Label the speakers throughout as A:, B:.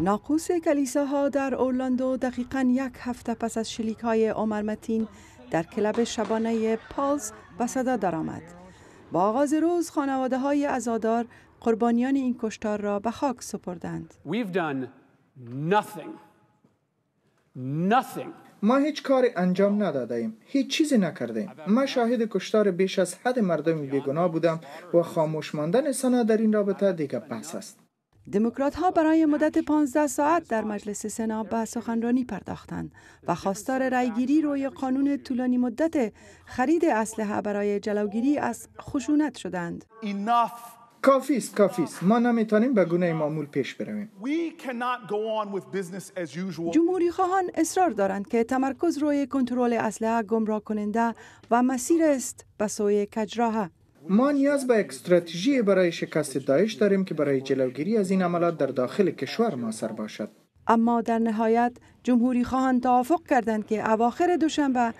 A: ناقوس ها در اورلاندو دقیقا یک هفته پس از شلیک های عمر متین در کلب شبانه پالز به صدا درآمد. با آغاز روز خانواده های ازادار قربانیان این کشتار را به خاک سپردند. ما هیچ کاری انجام نداده ایم.
B: هیچ چیزی نکرده ایم. من شاهد کشتار بیش از حد مردم بیگناه بودم و خاموش
A: ماندن سنا در این رابطه دیگه بحث است. دموکرات ها برای مدت 15 ساعت در مجلس سنا به سخنرانی پرداختند و خواستار رایگیری روی قانون طولانی مدت خرید اسلحه برای جلوگیری از خشونت شدند.
B: کافی است کافی است ما نمیتونیم به گونه معمول پیش برویم
A: جمهوری خواهان اصرار دارند که تمرکز روی کنترل اسلحه گمراه کننده و مسیر است به سوی کجراه ما نیاز به
B: استراتژی برای شکست داعش داریم که برای جلوگیری از این عملات در داخل کشور موثر باشد
A: اما در نهایت جمهوری خواهان توافق کردند که اواخر دوشنبه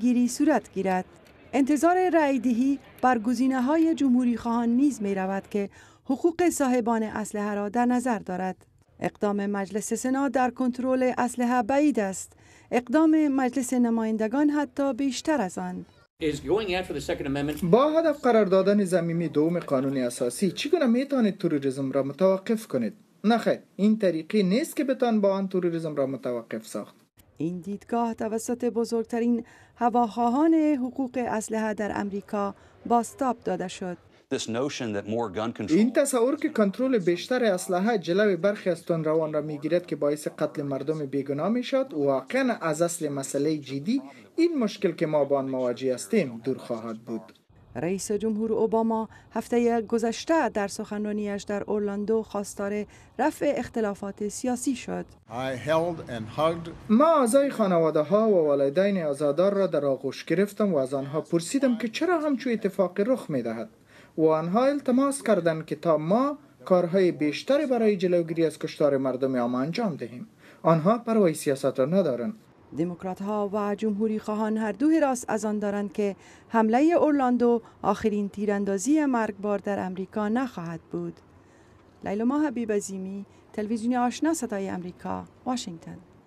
A: گیری صورت گیرد انتظار رأیدهی بر گزینه های جمهوری خواهان نیز می رود که حقوق صاحبان اسلحه را در نظر دارد اقدام مجلس سنا در کنترل اسلحه بعید است اقدام مجلس نمایندگان حتی بیشتر از آن
B: با هدف قرار دادن زمینی دوم قانون اساسی چگونه توانید توریزم را متوقف کنید؟ نخه این طریقی نیست که
A: بتان با آن توریزم را متوقف ساخت این دیدگاه توسط بزرگترین هواخواهان حقوق اسلحه در امریکا باستاب داده شد
B: این تصور که کنترل بیشتر اسلحه جلوی برخی از روان را میگیرد که باعث قتل مردم بیگناه میشد واقعا از اصل مسئله جدی این مشکل که ما
A: با آن مواجه هستیم دور خواهد بود
B: رئیس جمهور
A: اوباما هفته گذشته در سخنرانیش در اورلاندو خواستار رفع اختلافات سیاسی شد.
B: ما اعضای خانواده ها و والدین آزادار را در آغوش گرفتم و از آنها پرسیدم که چرا همچو اتفاق رخ می دهد. و آنها التماس کردند که تا ما کارهای بیشتری برای جلوگیری از کشتار مردم آما انجام
A: دهیم آنها برای سیاست را ندارند دموکرات ها و جمهوری خواهان هر دو راست از آن دارند که حمله اورلاندو آخرین تیراندازی مرگبار در امریکا نخواهد بود لیلا ماه بیبزیمی تلویزیون آشنا صدای امریکا واشنگتن